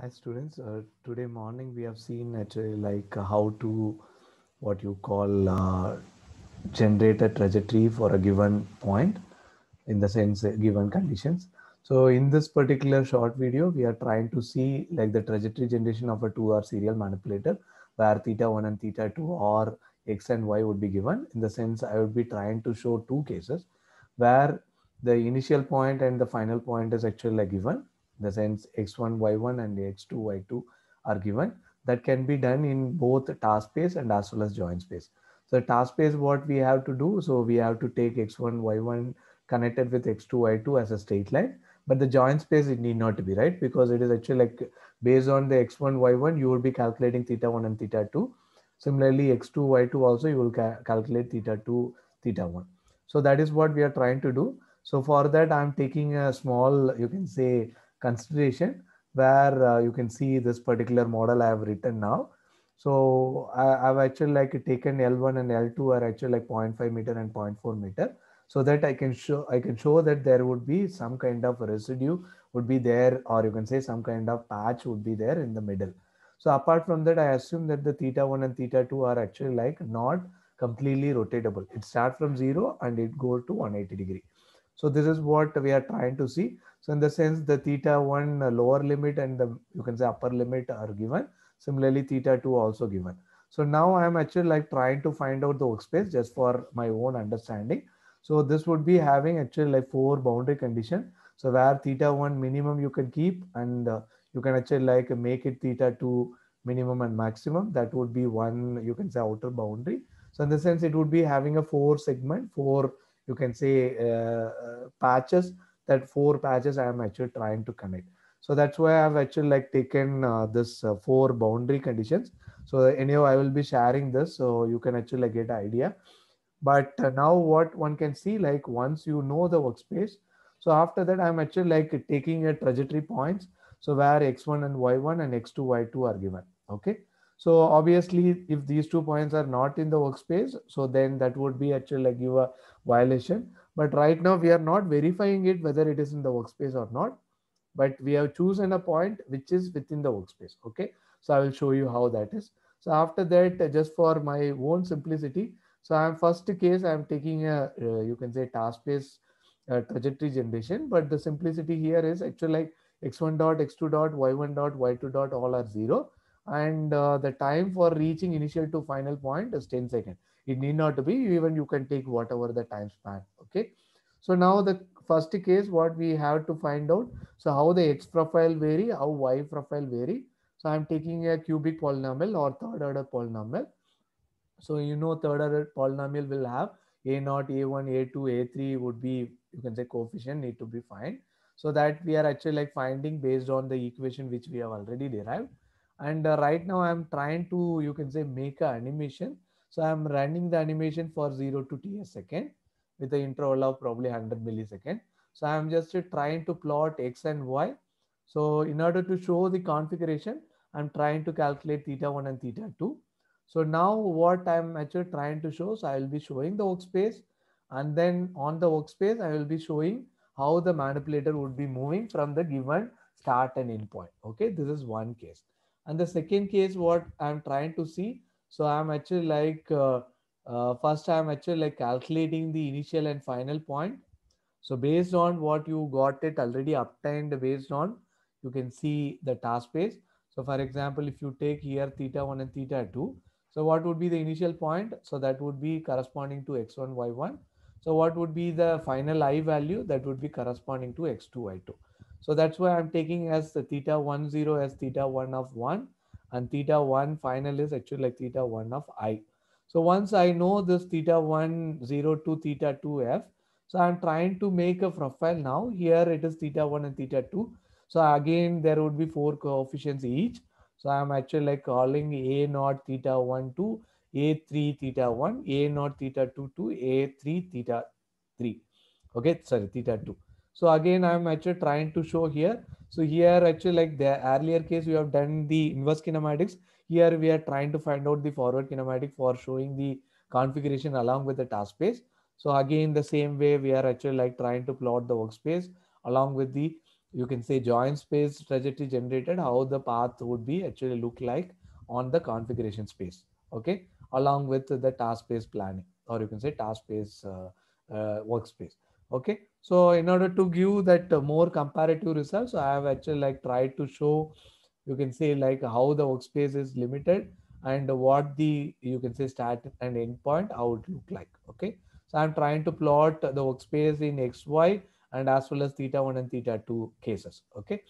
Hi students, uh, today morning we have seen actually uh, like uh, how to what you call uh, generate a trajectory for a given point in the sense uh, given conditions. So in this particular short video, we are trying to see like the trajectory generation of a 2R serial manipulator where theta 1 and theta 2 or x and y would be given. In the sense I would be trying to show two cases where the initial point and the final point is actually like given the sense x1 y1 and x2 y2 are given that can be done in both task space and as well as join space so task space what we have to do so we have to take x1 y1 connected with x2 y2 as a straight line but the join space it need not to be right because it is actually like based on the x1 y1 you will be calculating theta 1 and theta 2 similarly x2 y2 also you will ca calculate theta 2 theta 1 so that is what we are trying to do so for that i'm taking a small you can say consideration where uh, you can see this particular model I have written now. So I, have actually like taken L1 and L2 are actually like 0.5 meter and 0.4 meter so that I can show I can show that there would be some kind of residue would be there or you can say some kind of patch would be there in the middle. So apart from that, I assume that the theta 1 and theta 2 are actually like not completely rotatable. It starts from 0 and it goes to 180 degree. So this is what we are trying to see. So in the sense, the theta one uh, lower limit and the you can say upper limit are given. Similarly, theta two also given. So now I am actually like trying to find out the workspace just for my own understanding. So this would be having actually like four boundary condition. So where theta one minimum you can keep and uh, you can actually like make it theta two minimum and maximum. That would be one you can say outer boundary. So in the sense it would be having a four segment, four you can say uh, uh, patches that four patches i am actually trying to connect so that's why i've actually like taken uh, this four boundary conditions so anyhow i will be sharing this so you can actually like, get idea but now what one can see like once you know the workspace so after that i'm actually like taking a trajectory points so where x1 and y1 and x2 y2 are given okay so obviously, if these two points are not in the workspace, so then that would be actually like you a violation. But right now we are not verifying it whether it is in the workspace or not. But we have chosen a point which is within the workspace. Okay. So I will show you how that is. So after that, just for my own simplicity, so I'm first case I'm taking a uh, you can say task-based uh, trajectory generation, but the simplicity here is actually like x1 dot, x2 dot, y1 dot, y2 dot, all are zero and uh, the time for reaching initial to final point is 10 seconds. It need not be even you can take whatever the time span. Okay. So now the first case what we have to find out. So how the x profile vary, how y profile vary. So I'm taking a cubic polynomial or third order polynomial. So you know third order polynomial will have a0, a1, a2, a3 would be you can say coefficient need to be find. So that we are actually like finding based on the equation which we have already derived and uh, right now i'm trying to you can say make an animation so i'm running the animation for 0 to t a second with the interval of probably 100 millisecond so i'm just uh, trying to plot x and y so in order to show the configuration i'm trying to calculate theta 1 and theta 2 so now what i'm actually trying to show so i will be showing the workspace and then on the workspace i will be showing how the manipulator would be moving from the given start and end point okay this is one case and the second case, what I'm trying to see, so I'm actually like, uh, uh, first I'm actually like calculating the initial and final point. So based on what you got it already obtained based on, you can see the task space. So for example, if you take here theta 1 and theta 2, so what would be the initial point? So that would be corresponding to x1, y1. So what would be the final i value? That would be corresponding to x2, y2. So that's why I'm taking as the theta 1, 0 as theta 1 of 1 and theta 1 final is actually like theta 1 of i. So once I know this theta 1, 0 to theta 2 f, so I'm trying to make a profile now. Here it is theta 1 and theta 2. So again, there would be four coefficients each. So I'm actually like calling a naught theta 1 to a3 theta 1, a naught theta 2 to a3 theta 3. Okay, sorry, theta 2. So again, I'm actually trying to show here. So here actually like the earlier case, we have done the inverse kinematics. Here we are trying to find out the forward kinematic for showing the configuration along with the task space. So again, the same way we are actually like trying to plot the workspace along with the, you can say joint space trajectory generated, how the path would be actually look like on the configuration space. Okay. Along with the task space planning, or you can say task space uh, uh, workspace okay so in order to give that uh, more comparative results i have actually like tried to show you can say like how the workspace is limited and what the you can say start and end point how it look like okay so i'm trying to plot the workspace in xy and as well as theta 1 and theta 2 cases okay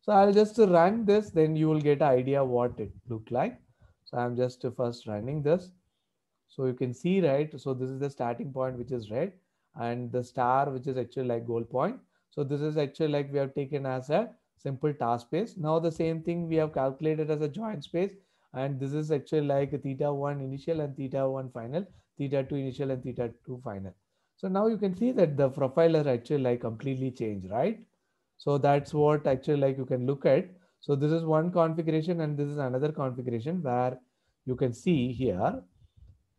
so i'll just run this then you will get an idea what it look like so i'm just first running this so you can see right so this is the starting point which is red and the star, which is actually like goal point. So this is actually like we have taken as a simple task space. Now the same thing we have calculated as a joint space. And this is actually like theta one initial and theta one final, theta two initial and theta two final. So now you can see that the profile is actually like completely changed, right? So that's what actually like you can look at. So this is one configuration and this is another configuration where you can see here.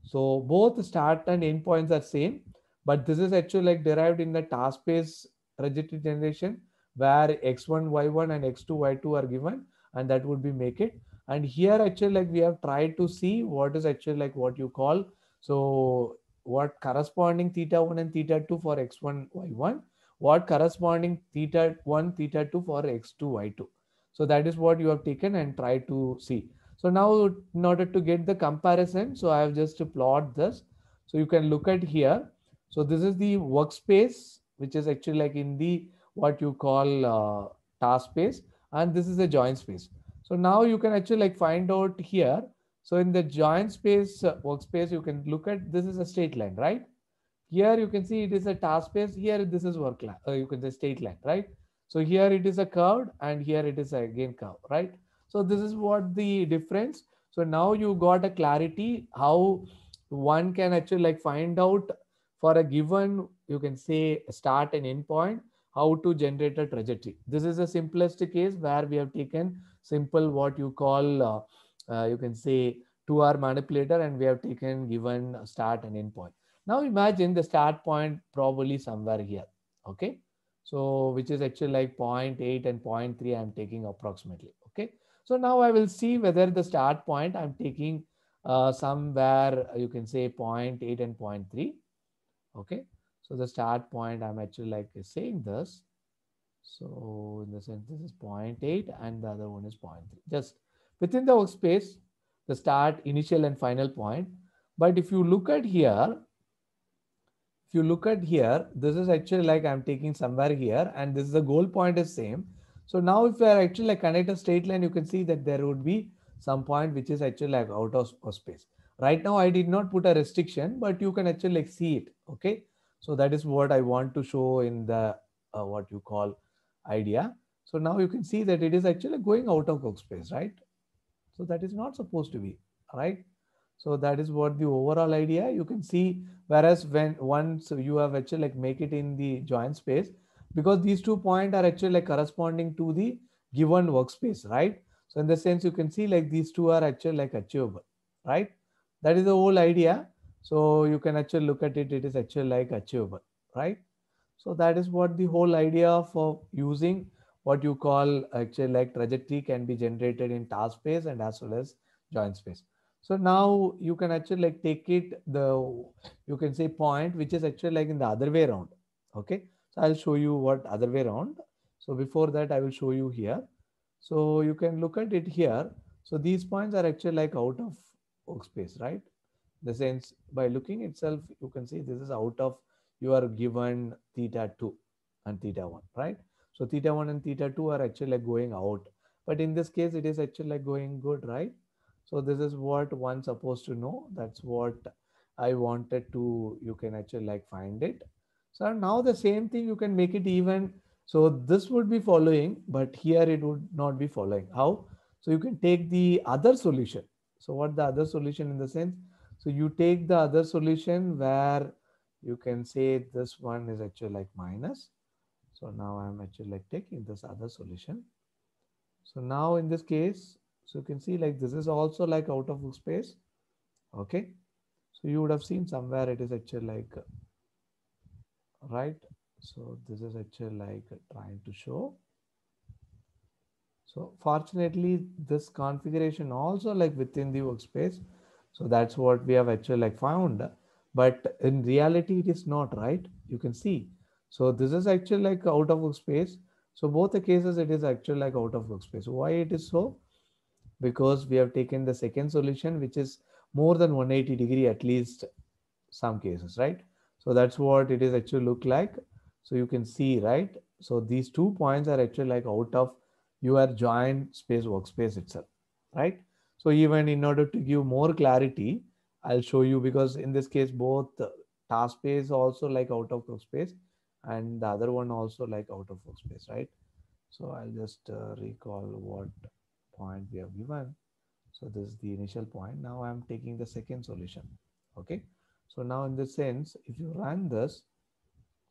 So both start and end points are same, but this is actually like derived in the task space trajectory generation where x1 y1 and x2 y2 are given and that would be make it and here actually like we have tried to see what is actually like what you call so what corresponding theta 1 and theta 2 for x1 y1 what corresponding theta 1 theta 2 for x2 y2 so that is what you have taken and try to see so now in order to get the comparison so i have just plot this so you can look at here so this is the workspace, which is actually like in the what you call uh, task space. And this is the joint space. So now you can actually like find out here. So in the joint space uh, workspace, you can look at this is a state line, right? Here you can see it is a task space. Here this is work line. Uh, you can say state line, right? So here it is a curved and here it is again curved, right? So this is what the difference. So now you got a clarity how one can actually like find out for a given, you can say start and end point, how to generate a trajectory. This is the simplest case where we have taken simple what you call, uh, uh, you can say 2R manipulator and we have taken given start and end point. Now imagine the start point probably somewhere here, okay? So which is actually like 0.8 and 0.3 I'm taking approximately, okay? So now I will see whether the start point I'm taking uh, somewhere you can say 0.8 and 0.3 Okay. So the start point, I'm actually like saying this. So in the sense, this is 0.8 and the other one is 0.3. Just within the workspace, the start, initial and final point. But if you look at here, if you look at here, this is actually like I'm taking somewhere here and this is the goal point is same. So now if we are actually like connect a straight line, you can see that there would be some point which is actually like out of space. Right now, I did not put a restriction, but you can actually like see it. Okay. So that is what I want to show in the uh, what you call idea. So now you can see that it is actually going out of workspace, right? So that is not supposed to be, right? So that is what the overall idea you can see. Whereas when once you have actually like make it in the joint space, because these two points are actually like corresponding to the given workspace, right? So in the sense you can see like these two are actually like achievable, right? That is the whole idea. So you can actually look at it. It is actually like achievable, right? So that is what the whole idea for using what you call actually like trajectory can be generated in task space and as well as joint space. So now you can actually like take it the, you can say point, which is actually like in the other way around. Okay. So I'll show you what other way around. So before that, I will show you here. So you can look at it here. So these points are actually like out of workspace, right? The sense by looking itself, you can see this is out of you are given theta 2 and theta 1, right? So theta 1 and theta 2 are actually like going out. But in this case, it is actually like going good, right? So this is what one supposed to know. That's what I wanted to, you can actually like find it. So now the same thing, you can make it even. So this would be following, but here it would not be following. How? So you can take the other solution. So what the other solution in the sense? So you take the other solution where you can say this one is actually like minus. So now I'm actually like taking this other solution. So now in this case, so you can see like this is also like out of space. Okay. So you would have seen somewhere it is actually like, right? So this is actually like trying to show so fortunately, this configuration also like within the workspace. So that's what we have actually like found. But in reality, it is not right. You can see. So this is actually like out of workspace. So both the cases, it is actually like out of workspace. Why it is so? Because we have taken the second solution, which is more than 180 degree at least some cases, right? So that's what it is actually look like. So you can see, right? So these two points are actually like out of are joint space workspace itself, right? So even in order to give more clarity, I'll show you because in this case, both task space also like out of workspace and the other one also like out of workspace, right? So I'll just uh, recall what point we have given. So this is the initial point. Now I'm taking the second solution. Okay. So now in this sense, if you run this,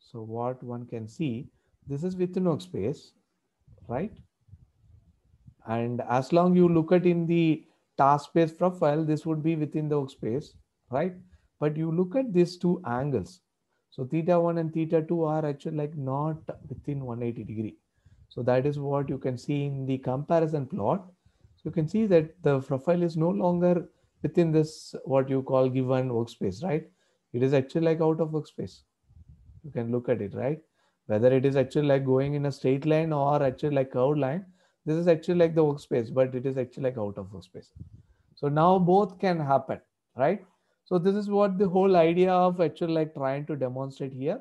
so what one can see, this is within workspace, right? And as long you look at in the task space profile, this would be within the workspace, right? But you look at these two angles. So theta 1 and theta 2 are actually like not within 180 degree. So that is what you can see in the comparison plot. So you can see that the profile is no longer within this what you call given workspace, right? It is actually like out of workspace. You can look at it, right? Whether it is actually like going in a straight line or actually like curved line, this is actually like the workspace but it is actually like out of workspace so now both can happen right so this is what the whole idea of actually like trying to demonstrate here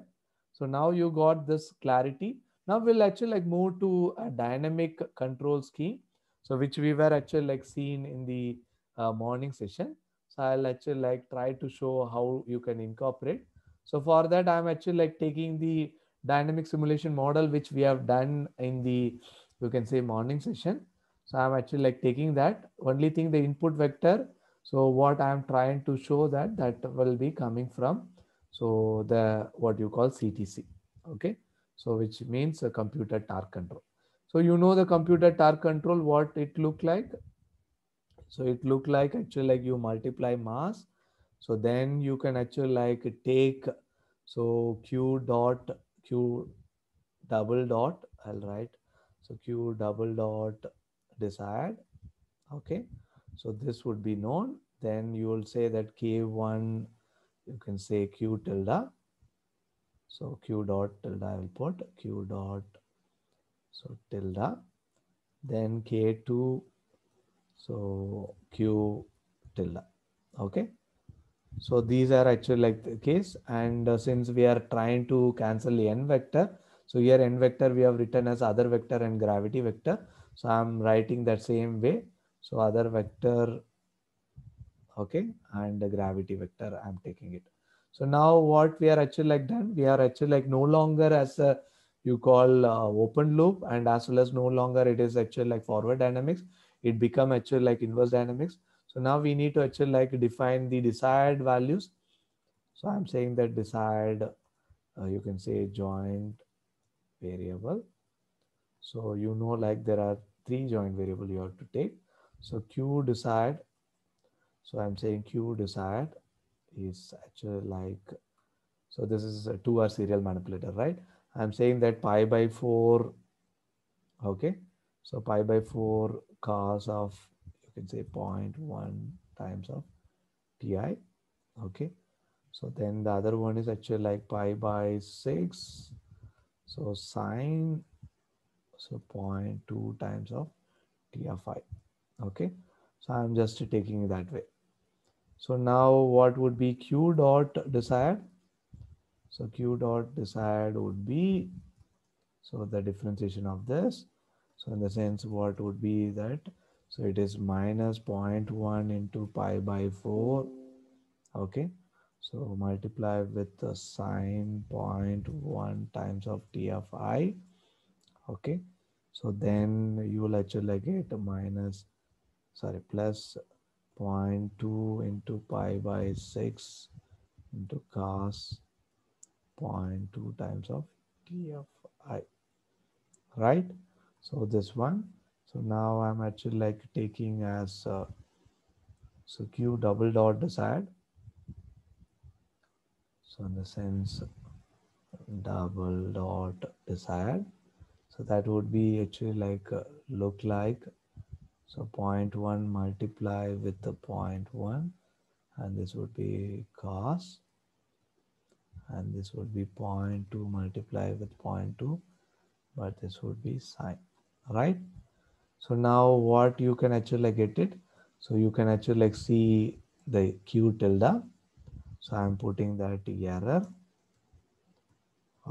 so now you got this clarity now we'll actually like move to a dynamic control scheme so which we were actually like seen in the uh, morning session so i'll actually like try to show how you can incorporate so for that i'm actually like taking the dynamic simulation model which we have done in the you can say morning session. So I'm actually like taking that only thing the input vector. So what I'm trying to show that that will be coming from. So the what you call CTC. Okay. So which means a computer torque control. So you know the computer torque control, what it look like. So it look like actually like you multiply mass. So then you can actually like take so Q dot Q double dot. I'll write so Q double dot desired. Okay. So this would be known. Then you will say that K1, you can say Q tilde. So Q dot tilde, I will put Q dot, so tilde. Then K2, so Q tilde. Okay. So these are actually like the case. And uh, since we are trying to cancel the n vector, so here n vector we have written as other vector and gravity vector. So I'm writing that same way. So other vector, okay, and the gravity vector, I'm taking it. So now what we are actually like done, we are actually like no longer as a, you call uh, open loop and as well as no longer it is actually like forward dynamics. It become actually like inverse dynamics. So now we need to actually like define the desired values. So I'm saying that desired, uh, you can say joint variable. So you know like there are three joint variable you have to take. So Q decide. So I'm saying Q decide is actually like, so this is a 2 R serial manipulator, right? I'm saying that pi by 4, okay? So pi by 4 cos of, you can say 0.1 times of pi, okay? So then the other one is actually like pi by 6 so sine, so 0.2 times of t of i. Okay. So I'm just taking it that way. So now what would be Q dot desired? So Q dot desired would be, so the differentiation of this. So in the sense, what would be that? So it is minus 0.1 into pi by 4. Okay. So multiply with the sine 0.1 times of t of i. Okay. So then you will actually get minus, sorry, plus 0.2 into pi by 6 into cos 0.2 times of t of i. Right. So this one. So now I'm actually like taking as, uh, so q double dot desired so in the sense double dot desired. So that would be actually like uh, look like. So 0.1 multiply with the 0.1 and this would be cos and this would be 0.2 multiply with 0.2 but this would be sine right so now what you can actually like get it so you can actually like see the q tilde so I'm putting that error.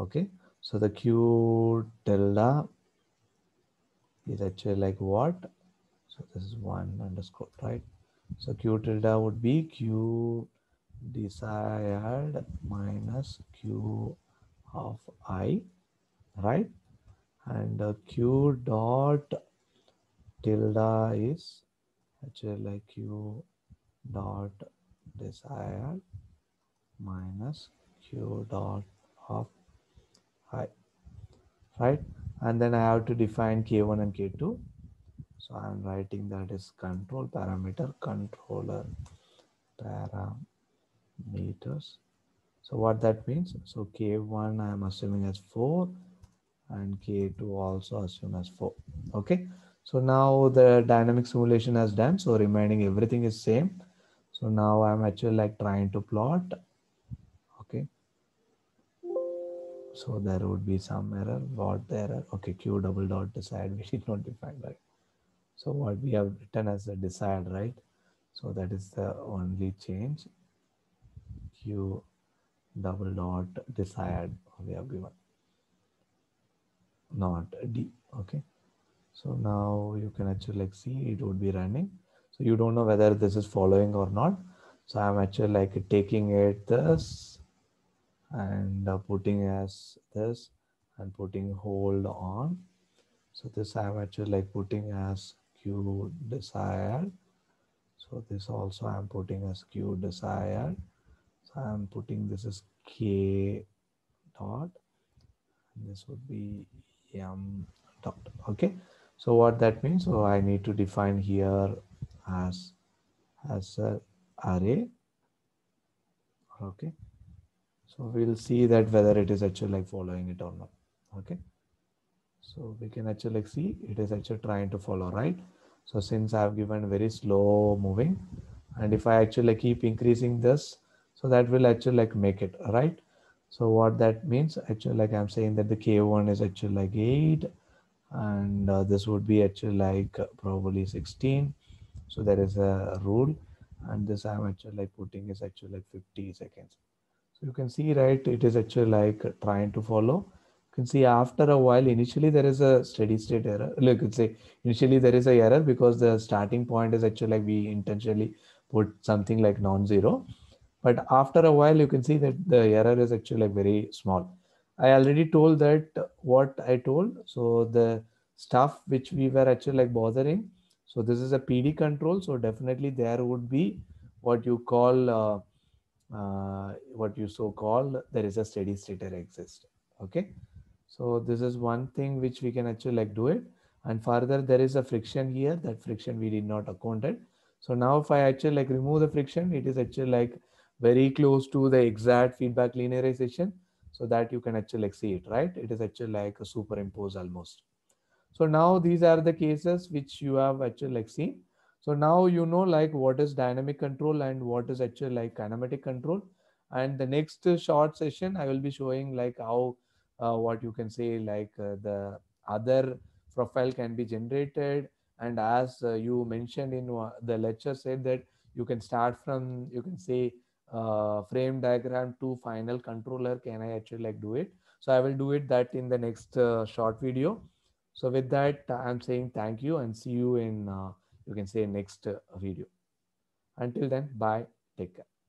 Okay. So the Q tilde is actually like what? So this is one underscore, right? So Q tilde would be Q desired minus Q of I, right? And uh, Q dot tilde is actually like Q dot desired minus q dot of i right and then i have to define k1 and k2 so i'm writing that is control parameter controller parameters so what that means so k1 i'm assuming as 4 and k2 also assume as 4 okay so now the dynamic simulation has done so remaining everything is same so now i'm actually like trying to plot So there would be some error, what error? Okay, Q double dot desired, we did not define, right? So what we have written as a desired, right? So that is the only change. Q double dot desired we have given, not D, okay? So now you can actually like see it would be running. So you don't know whether this is following or not. So I'm actually like taking it this and uh, putting as this and putting hold on. So this I'm actually like putting as Q desired. So this also I'm putting as Q desired. So I'm putting this is K dot. this would be M dot. Okay. So what that means, so I need to define here as as a array. Okay. So we'll see that whether it is actually like following it or not. Okay. So we can actually like see it is actually trying to follow, right? So since I've given very slow moving and if I actually like keep increasing this, so that will actually like make it, right? So what that means actually like I'm saying that the K1 is actually like eight and uh, this would be actually like probably 16. So there is a rule and this I'm actually like putting is actually like 50 seconds. So you can see, right, it is actually like trying to follow. You can see after a while, initially there is a steady state error. Look, it's say initially there is a error because the starting point is actually like we intentionally put something like non-zero. But after a while, you can see that the error is actually like very small. I already told that what I told. So the stuff which we were actually like bothering. So this is a PD control. So definitely there would be what you call uh, uh, what you so called there is a steady state error exists okay so this is one thing which we can actually like do it and further there is a friction here that friction we did not accounted. so now if i actually like remove the friction it is actually like very close to the exact feedback linearization so that you can actually like see it right it is actually like a superimpose almost so now these are the cases which you have actually like seen so now you know like what is dynamic control and what is actually like kinematic control. And the next short session, I will be showing like how uh, what you can say like uh, the other profile can be generated. And as uh, you mentioned in the lecture said that you can start from, you can say uh, frame diagram to final controller. Can I actually like do it? So I will do it that in the next uh, short video. So with that, I'm saying thank you and see you in uh, you can say next video. Until then, bye. Take care.